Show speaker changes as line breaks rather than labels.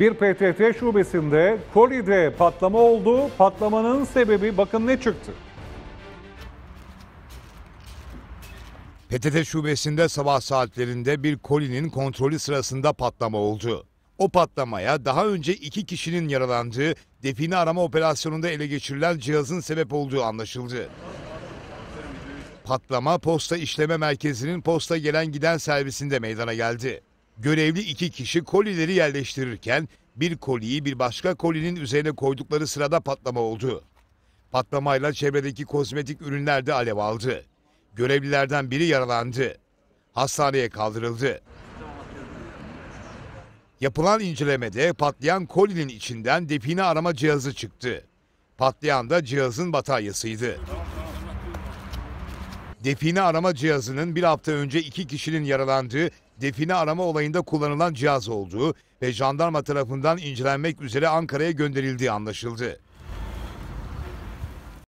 Bir PTT şubesinde kolide patlama oldu. Patlamanın sebebi
bakın ne çıktı. PTT şubesinde sabah saatlerinde bir kolinin kontrolü sırasında patlama oldu. O patlamaya daha önce iki kişinin yaralandığı define arama operasyonunda ele geçirilen cihazın sebep olduğu anlaşıldı. Patlama posta işleme merkezinin posta gelen giden servisinde meydana geldi. Görevli iki kişi kolileri yerleştirirken bir koliyi bir başka kolinin üzerine koydukları sırada patlama oldu. Patlamayla çevredeki kozmetik ürünler de alev aldı. Görevlilerden biri yaralandı. Hastaneye kaldırıldı. Yapılan incelemede patlayan kolinin içinden define arama cihazı çıktı. Patlayan da cihazın bataryasıydı. Define arama cihazının bir hafta önce iki kişinin yaralandığı define arama olayında kullanılan cihaz olduğu ve jandarma tarafından incelenmek üzere Ankara'ya gönderildiği anlaşıldı.